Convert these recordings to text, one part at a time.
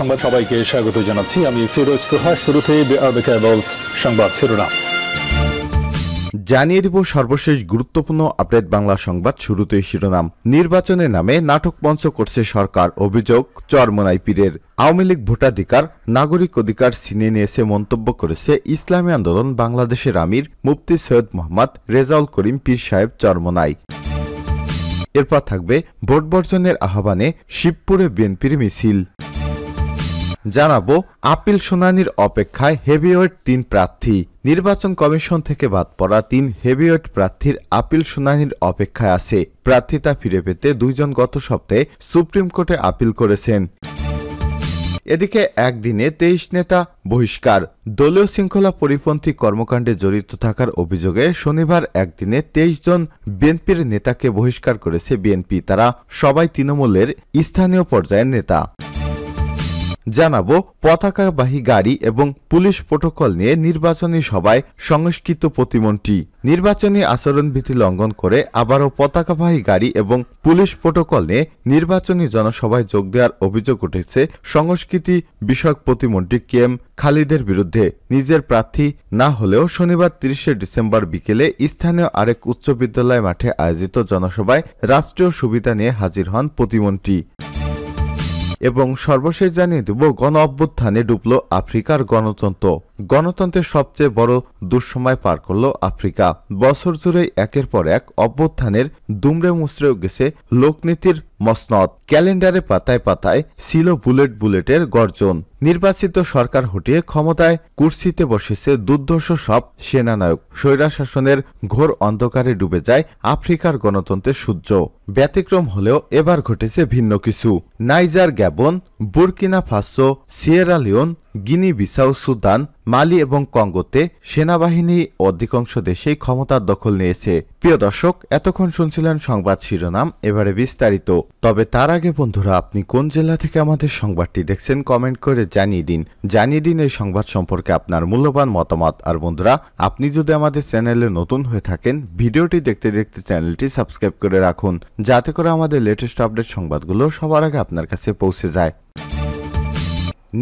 সংবাদ সবাইকে স্বাগত জানাচ্ছি আমি ফিরোজ তোহা শুরুতে সংবাদ শিরোনাম জানিয়ে দিব সর্বশেষ গুরুত্বপূর্ণ আপডেট বাংলা সংবাদ শুরুতে শিরোনাম নির্বাচনে নামে নাটক মঞ্চ করছে সরকার অভিযোগ চরমনাই পীরের আওয়ামী লীগ ভোটাধিকার নাগরিক অধিকার ছিনে নিয়েছে মন্তব্য করেছে ইসলামী আন্দোলন বাংলাদেশের আমির মুফতি সৈয়দ মোহাম্মদ রেজাউল করিম পীর সাহেব চরমনাই এরপর থাকবে ভোট বর্জনের আহ্বানে শিবপুরে বিএনপির মিছিল জানাবো আপিল শুনানির অপেক্ষায় হেভিওয়েট তিন প্রার্থী নির্বাচন কমিশন থেকে বাদ পড়া তিন হেভিওয়েট প্রার্থীর আপিল শুনানির অপেক্ষায় আছে প্রার্থিতা ফিরে পেতে দুইজন গত সপ্তাহে সুপ্রিম কোর্টে আপিল করেছেন এদিকে একদিনে তেইশ নেতা বহিষ্কার দলীয় শৃঙ্খলা পরিপন্থী কর্মকাণ্ডে জড়িত থাকার অভিযোগে শনিবার একদিনে তেইশ জন বিএনপির নেতাকে বহিষ্কার করেছে বিএনপি তারা সবাই তৃণমূলের স্থানীয় পর্যায়ের নেতা জানাবো পতাকাবাহী গাড়ি এবং পুলিশ প্রোটোকল নিয়ে নির্বাচনী সভায় সংস্কৃত প্রতিমন্ত্রী নির্বাচনী আচরণবিধি লঙ্ঘন করে আবারও পতাকাবাহী গাড়ি এবং পুলিশ প্রোটোকল নিয়ে নির্বাচনী জনসভায় যোগ দেওয়ার অভিযোগ উঠেছে সংস্কৃতি বিষয়ক প্রতিমন্ত্রী কে এম খালিদের বিরুদ্ধে নিজের প্রার্থী না হলেও শনিবার তিরিশে ডিসেম্বর বিকেলে স্থানীয় আরেক উচ্চ বিদ্যালয় মাঠে আয়োজিত জনসভায় রাষ্ট্রীয় সুবিধা নিয়ে হাজির হন প্রতিমন্ত্রী এবং সর্বশেষ জানিয়ে দেব গণ অভ্যুত্থানে ডুবল আফ্রিকার গণতন্ত্র গণতন্ত্রের সবচেয়ে বড় দুঃসময় পার করল আফ্রিকা বছর জুড়ে একের পর এক অভ্যুত্থানের দুমড়ে মুচড়ে গেছে লোকনীতির মসনদ ক্যালেন্ডারে পাতায় পাতায় ছিল বুলেট বুলেটের গর্জন নির্বাচিত সরকার হটিয়ে ক্ষমতায় কুর্সিতে বসেছে দুর্ধর্ষ সব সেনানায়ক স্বৈরাশাসনের ঘোর অন্ধকারে ডুবে যায় আফ্রিকার গণতন্ত্রের সূর্য ব্যতিক্রম হলেও এবার ঘটেছে ভিন্ন কিছু Niger Gabon Burkina Faso Sierra Leone Guinea Bissau Sudan Mali এবং কঙ্গোতে সেনাবাহিনী অধিকাংশ দেশেই ক্ষমতার দখল নিয়েছে প্রিয় দর্শক এতক্ষণ শুনছিলেন সংবাদ শিরোনাম এবারে বিস্তারিত তবে তার আগে বন্ধুরা আপনি কোন জেলা থেকে আমাদের সংবাদটি দেখছেন কমেন্ট করে জানিয়ে দিন জানিয়ে দিন এই সংবাদ সম্পর্কে আপনার মূল্যবান মতামত আর বন্ধুরা আপনি যদি আমাদের চ্যানেলে নতুন হয়ে থাকেন ভিডিওটি দেখতে দেখতে চ্যানেলটি সাবস্ক্রাইব করে রাখুন যাতে করে আমাদের লেটেস্ট আপডেট সংবাদগুলো সবার আগে আপনার কাছে পৌঁছে যায়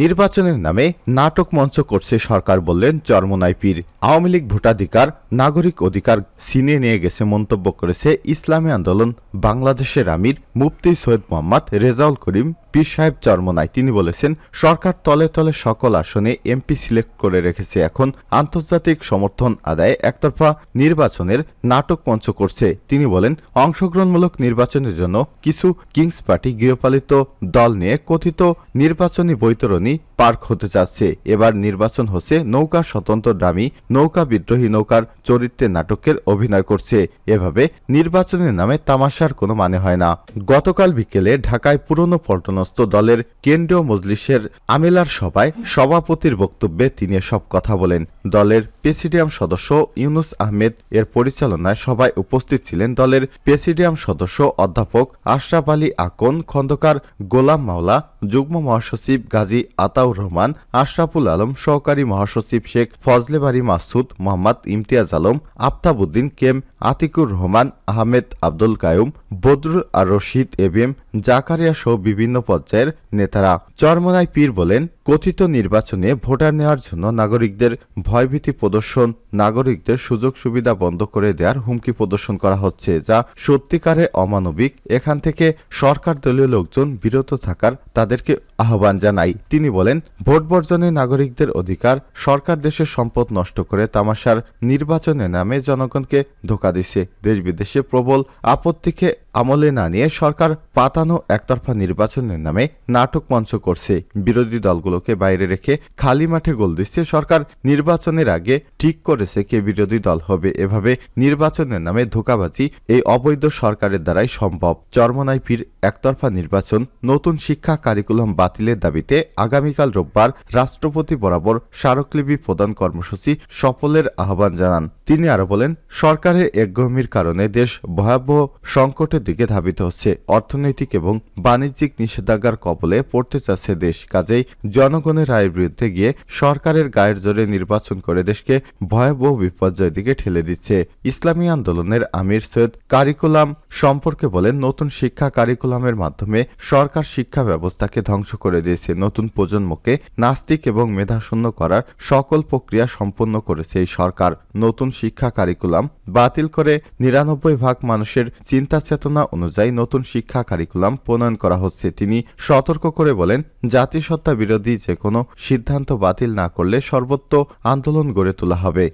নির্বাচনের নামে নাটক মঞ্চ করছে সরকার বললেন চরমনাই পীর আওয়ামী লীগ ভোটাধিকার নাগরিক অধিকার সিনে নিয়ে গেছে মন্তব্য করেছে ইসলামী আন্দোলন বাংলাদেশের আমির মুফতি সৈয়দ মোহাম্মদ রেজাউল করিম পি সাহেব চরমনায় তিনি বলেছেন সরকার তলে তলে সকল আসনে এমপি সিলেক্ট করে রেখেছে এখন আন্তর্জাতিক সমর্থন আদায়ে একতরফা নির্বাচনের নাটক মঞ্চ করছে তিনি বলেন অংশগ্রহণমূলক নির্বাচনের জন্য কিছু কিংস পার্টি গৃহপালিত দল নিয়ে কথিত নির্বাচনী বৈতরণী পার্ক হতে চাচ্ছে এবার নির্বাচন হচ্ছে নৌকা স্বতন্ত্র ড্রামি নৌকা বিদ্রোহী নৌকার চরিত্রে নাটকের অভিনয় করছে এভাবে নির্বাচনের নামে তামাশার কোনো মানে হয় না গতকাল বিকেলে ঢাকায় পুরনো পল্টনস্থ দলের কেন্দ্রীয় মজলিসের আমেলার সভায় সভাপতির বক্তব্যে তিনি সব কথা বলেন দলের প্রেসিডিয়াম সদস্য ইউনুস আহমেদ এর পরিচালনায় সভায় উপস্থিত ছিলেন দলের প্রেসিডিয়াম সদস্য অধ্যাপক আশরাফ আলী আকন খন্দকার গোলাম মাওলা যুগ্ম মহাসচিব গাজী আতাউর রহমান আশরাফুল আলম সহকারী মহাসচিব শেখ ফজলেবাড়ি মাসুদ মোহাম্মদ ইমতিয়াজ আলম আফতাবুদ্দিন কেম আতিকুর রহমান আহমেদ আব্দুল কায়ুম বদরুল আর রশিদ এবিএম জাকারিয়া সহ বিভিন্ন পর্যায়ের নেতারা চরমনায় পীর বলেন কথিত নির্বাচনে ভোটার নেওয়ার জন্য নাগরিকদের ভয়ভীতি প্রদর্শন নাগরিকদের সুযোগ সুবিধা বন্ধ করে দেওয়ার হুমকি প্রদর্শন করা হচ্ছে যা সত্যিকারে অমানবিক এখান থেকে সরকার দলীয় লোকজন বিরত থাকার তাদেরকে আহ্বান জানাই তিনি বলেন ভোট বর্জনে নাগরিকদের অধিকার সরকার দেশের সম্পদ নষ্ট করে তামাশার নির্বাচনে নামে জনগণকে ধোকা দিছে দেশ বিদেশে প্রবল আপত্তিকে আমলে না নিয়ে সরকার পাতানো একতরফা নির্বাচনের নামে নাটক মঞ্চ করছে বিরোধী দলগুলোকে বাইরে রেখে খালি মাঠে গোল দিচ্ছে সরকার নির্বাচনের আগে ঠিক করেছে কে বিরোধী দল হবে এভাবে নির্বাচনের নামে ধোকাবাজি এই অবৈধ সরকারের দ্বারাই সম্ভব চরমনাই পীর একতরফা নির্বাচন নতুন শিক্ষা কারিকুলাম বাতিলের দাবিতে আগামীকাল রোববার রাষ্ট্রপতি বরাবর স্মারকলিপি প্রদান কর্মসূচি সফলের আহ্বান জানান তিনি আরো বলেন সরকারের একগমির কারণে দেশ ভয়াবহ সংকটে ধ্বংসের দিকে ধাবিত হচ্ছে অর্থনৈতিক এবং বাণিজ্যিক নিষেধাজ্ঞার কবলে পড়তে চাচ্ছে দেশ কাজেই জনগণের রায়ের বিরুদ্ধে গিয়ে সরকারের গায়ের জোরে নির্বাচন করে দেশকে ভয়াবহ বিপর্যয়ের দিকে ঠেলে দিচ্ছে ইসলামী আন্দোলনের আমির সৈয়দ কারিকুলাম সম্পর্কে বলেন নতুন শিক্ষা কারিকুলামের মাধ্যমে সরকার শিক্ষা ব্যবস্থাকে ধ্বংস করে দিয়েছে নতুন প্রজন্মকে নাস্তিক এবং মেধাশূন্য করার সকল প্রক্রিয়া সম্পন্ন করেছে এই সরকার নতুন শিক্ষা কারিকুলাম বাতিল করে নিরানব্বই ভাগ মানুষের চিন্তা চেতনা নির্দেশনা অনুযায়ী নতুন শিক্ষা কারিকুলাম প্রণয়ন করা হচ্ছে তিনি সতর্ক করে বলেন জাতিসত্তা বিরোধী যে কোনো সিদ্ধান্ত বাতিল না করলে সর্বত্র আন্দোলন গড়ে তোলা হবে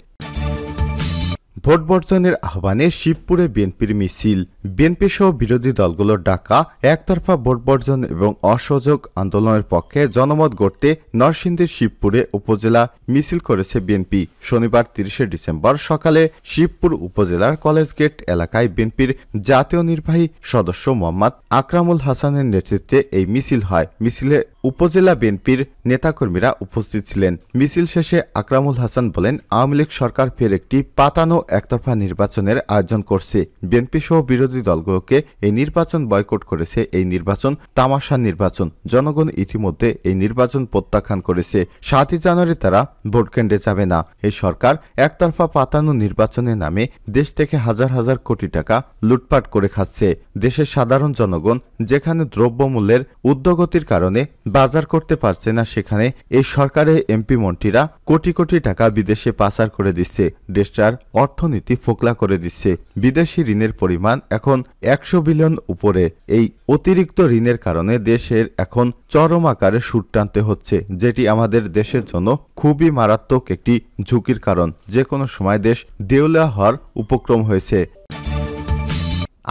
ভোট বর্জনের আহ্বানে শিবপুরে বিএনপির মিছিল বিএনপি সহ বিরোধী দলগুলোর ডাকা একতরফা ভোট বর্জন এবং অসহযোগ আন্দোলনের পক্ষে জনমত গড়তে নরসিংদীর শিবপুরে উপজেলা মিছিল করেছে বিএনপি শনিবার তিরিশে ডিসেম্বর সকালে শিবপুর উপজেলার কলেজ গেট এলাকায় বিএনপির জাতীয় নির্বাহী সদস্য মোহাম্মদ আকরামুল হাসানের নেতৃত্বে এই মিছিল হয় মিছিলে উপজেলা বিএনপির নেতাকর্মীরা উপস্থিত ছিলেন মিছিল শেষে আকরামুল হাসান বলেন আওয়ামী লীগ সরকার ফের একটি পাতানো একতরফা নির্বাচনের আয়োজন করছে বিএনপি সহ বিরোধী দলগুলোকে এই নির্বাচন বয়কট করেছে এই নির্বাচন তামাশা নির্বাচন জনগণ ইতিমধ্যে এই নির্বাচন প্রত্যাখ্যান করেছে সাতই জানুয়ারি তারা ভোটকেন্দ্রে যাবে না এই সরকার একতরফা পাতানো নির্বাচনের নামে দেশ থেকে হাজার হাজার কোটি টাকা লুটপাট করে খাচ্ছে দেশের সাধারণ জনগণ যেখানে দ্রব্যমূল্যের উদ্যোগতির কারণে বাজার করতে পারছে না সেখানে এই সরকারের এমপি মন্ত্রীরা কোটি কোটি টাকা বিদেশে পাচার করে দিচ্ছে দেশটার অর্থনীতি ফোকলা করে দিচ্ছে বিদেশি ঋণের পরিমাণ এখন একশো বিলিয়ন উপরে এই অতিরিক্ত ঋণের কারণে দেশের এখন চরম আকারে সুদ টানতে হচ্ছে যেটি আমাদের দেশের জন্য খুবই মারাত্মক একটি ঝুঁকির কারণ যে কোনো সময় দেশ দেউলা হওয়ার উপক্রম হয়েছে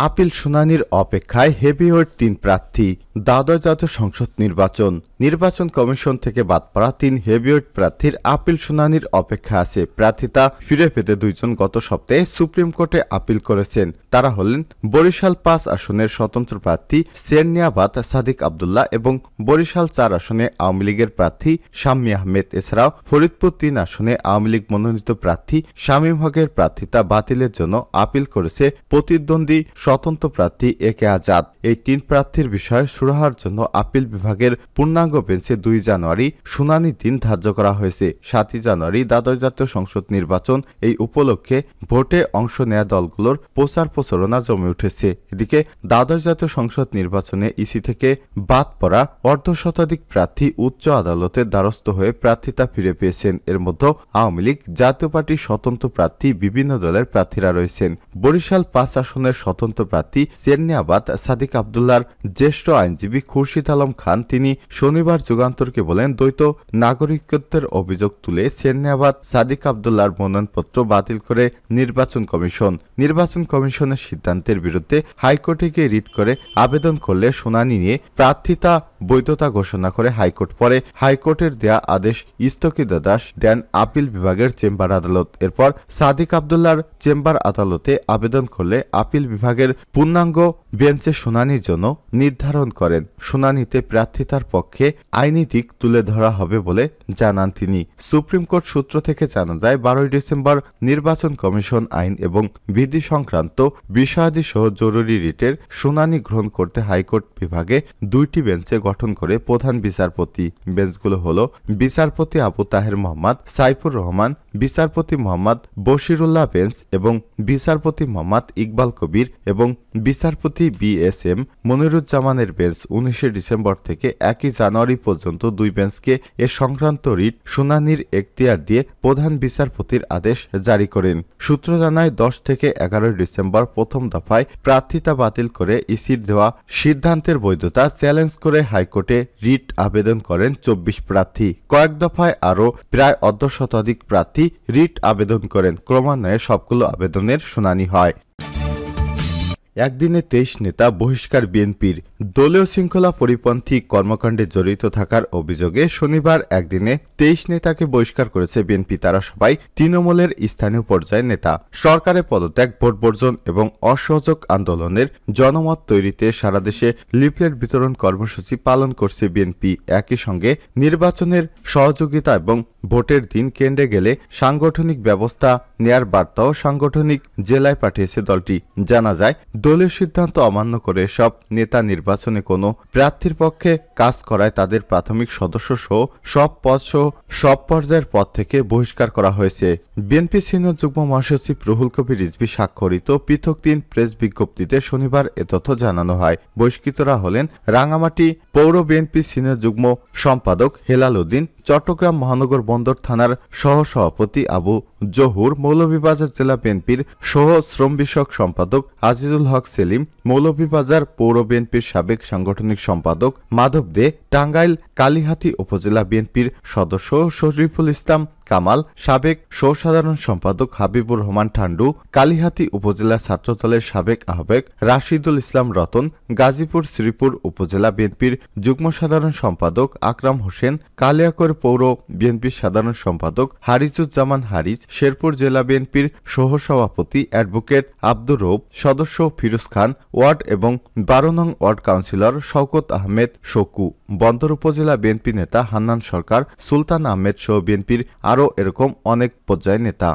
আপিল শুনানির অপেক্ষায় হেভিওয়েট তিন প্রার্থী দ্বাদশ জাতীয় সংসদ নির্বাচন নির্বাচন কমিশন থেকে বাদ পড়া তিন হেভিওয়েট প্রার্থীর আপিল শুনানির অপেক্ষা আছে প্রার্থিতা ফিরে পেতে দুইজন গত সপ্তাহে সুপ্রিম কোর্টে আপিল করেছেন তারা হলেন বরিশাল পাঁচ আসনের স্বতন্ত্র প্রার্থী সেরনিয়াবাদ সাদিক আবদুল্লাহ এবং বরিশাল চার আসনে আওয়ামী লীগের প্রার্থী শাম্মী আহমেদ এছাড়াও ফরিদপুর তিন আসনে আওয়ামী লীগ মনোনীত প্রার্থী শামীম হকের প্রার্থিতা বাতিলের জন্য আপিল করেছে প্রতিদ্বন্দ্বী স্বতন্ত্র প্রার্থী এ কে আজাদ এই তিন প্রার্থীর বিষয়ে সুরাহার জন্য আপিল বিভাগের পূর্ণাঙ্গ বেঞ্চে দুই জানুয়ারি শুনানি দিন ধার্য করা হয়েছে সাতই জানুয়ারি দ্বাদশ জাতীয় সংসদ নির্বাচন এই উপলক্ষে ভোটে অংশ নেয়া দলগুলোর প্রচার প্রচারণা জমে উঠেছে এদিকে দ্বাদশ জাতীয় সংসদ নির্বাচনে ইসি থেকে বাদ পড়া অর্ধ শতাধিক প্রার্থী উচ্চ আদালতের দ্বারস্থ হয়ে প্রার্থিতা ফিরে পেয়েছেন এর মধ্যে আওয়ামী লীগ জাতীয় পার্টির স্বতন্ত্র প্রার্থী বিভিন্ন দলের প্রার্থীরা রয়েছেন বরিশাল পাঁচ আসনের স্বতন্ত্র স্বতন্ত্র প্রার্থী সেরনিয়াবাদ সাদিক আবদুল্লার জ্যেষ্ঠ আইনজীবী খুরশিদ আলম খান তিনি শনিবার যুগান্তরকে বলেন দ্বৈত নাগরিকত্বের অভিযোগ তুলে সেরনিয়াবাদ সাদিক আবদুল্লার মনোনয়নপত্র বাতিল করে নির্বাচন কমিশন নির্বাচন কমিশনের সিদ্ধান্তের বিরুদ্ধে হাইকোর্টে গিয়ে রিট করে আবেদন করলে শুনানি নিয়ে প্রার্থিতা বৈধতা ঘোষণা করে হাইকোর্ট পরে হাইকোর্টের দেয়া আদেশ দাস দেন আপিল বিভাগের চেম্বার আদালত এরপর সাদিক আবদুল্লার চেম্বার আদালতে আবেদন করলে আপিল বিভাগের পূর্ণাঙ্গ বেঞ্চে শুনানির জন্য নির্ধারণ করেন শুনানিতে প্রার্থিতার পক্ষে আইনি দিক তুলে ধরা হবে বলে জানান তিনি সুপ্রিম কোর্ট সূত্র থেকে জানা যায় বারোই ডিসেম্বর নির্বাচন কমিশন আইন এবং বিধি সংক্রান্ত বিষয়াদি সহ জরুরি রিটের শুনানি গ্রহণ করতে হাইকোর্ট বিভাগে দুইটি বেঞ্চে গঠন করে প্রধান বিচারপতি বেঞ্চগুলো হল বিচারপতি আবু তাহের মোহাম্মদ সাইফুর রহমান বিচারপতি মোহাম্মদ বশিরুল্লাহ বেঞ্চ এবং বিচারপতি মোহাম্মদ ইকবাল কবির এবং বিচারপতি বি এস এম মনিরুজ্জামানের বেঞ্চ উনিশে ডিসেম্বর থেকে একই জানুয়ারি পর্যন্ত দুই বেঞ্চকে এ সংক্রান্ত রিট শুনানির এখতিয়ার দিয়ে প্রধান বিচারপতির আদেশ জারি করেন সূত্র জানায় দশ থেকে এগারোই ডিসেম্বর প্রথম দফায় প্রার্থিতা বাতিল করে ইসির দেওয়া সিদ্ধান্তের বৈধতা চ্যালেঞ্জ করে হাই হাইকোর্টে রিট আবেদন করেন চব্বিশ প্রার্থী কয়েক দফায় আরও প্রায় অর্ধ শতাধিক প্রার্থী রিট আবেদন করেন ক্রমান্বয়ে সবগুলো আবেদনের শুনানি হয় একদিনে তেইশ নেতা বহিষ্কার বিএনপির দলীয় শৃঙ্খলা পরিপন্থী কর্মকাণ্ডে জড়িত থাকার অভিযোগে শনিবার একদিনে তেইশ নেতাকে বহিষ্কার করেছে বিএনপি তারা সবাই তৃণমূলের স্থানীয় পর্যায়ের নেতা সরকারের পদত্যাগ ভোট বর্জন এবং অসহযোগ আন্দোলনের জনমত তৈরিতে সারা দেশে লিফলেট বিতরণ কর্মসূচি পালন করছে বিএনপি একই সঙ্গে নির্বাচনের সহযোগিতা এবং ভোটের দিন কেন্দ্রে গেলে সাংগঠনিক ব্যবস্থা নেয়ার বার্তাও সাংগঠনিক জেলায় পাঠিয়েছে দলটি জানা যায় দলের সিদ্ধান্ত অমান্য করে সব নেতা নির্বাচনে কোনো প্রার্থীর পক্ষে কাজ করায় তাদের প্রাথমিক সদস্য সহ সব পদ সহ সব পর্যায়ের পদ থেকে বহিষ্কার করা হয়েছে বিএনপি সিনিয়র যুগ্ম মহাসচিব রুহুল কবির রিজভি স্বাক্ষরিত পৃথক তিন প্রেস বিজ্ঞপ্তিতে শনিবার এ তথ্য জানানো হয় বহিষ্কৃতরা হলেন রাঙামাটি পৌর বিএনপি সিনিয়র যুগ্ম সম্পাদক হেলাল উদ্দিন চট্টগ্রাম মহানগর বন্দর থানার সহ সভাপতি আবু জহুর মৌলভীবাজার জেলা বিএনপির সহ শ্রম বিষয়ক সম্পাদক আজিজুল হক সেলিম মৌলভীবাজার পৌর বিএনপির সাবেক সাংগঠনিক সম্পাদক মাধব দে টাঙ্গাইল কালিহাতি উপজেলা বিএনপির সদস্য শরীফুল ইসলাম কামাল সাবেক সহসাধারণ সম্পাদক হাবিবুর রহমান ঠান্ডু কালিহাতি উপজেলা ছাত্রদলের সাবেক আহ্বায়ক রাশিদুল ইসলাম রতন গাজীপুর শ্রীপুর উপজেলা বিএনপির যুগ্ম সাধারণ সম্পাদক আকরাম হোসেন কালিয়াকর পৌর বিএনপির সাধারণ সম্পাদক হারিজুজ্জামান হারিজ শেরপুর জেলা বিএনপির সহসভাপতি অ্যাডভোকেট আব্দুর রৌব সদস্য ফিরোজ খান ওয়ার্ড এবং বারো নং ward councillor Shawkat Ahmed Shaku Bandar upazila BNP নেতা হান্নান সরকার সুলতান আহমেদ সহ বিএনপির আরও এরকম অনেক পর্যায়ের নেতা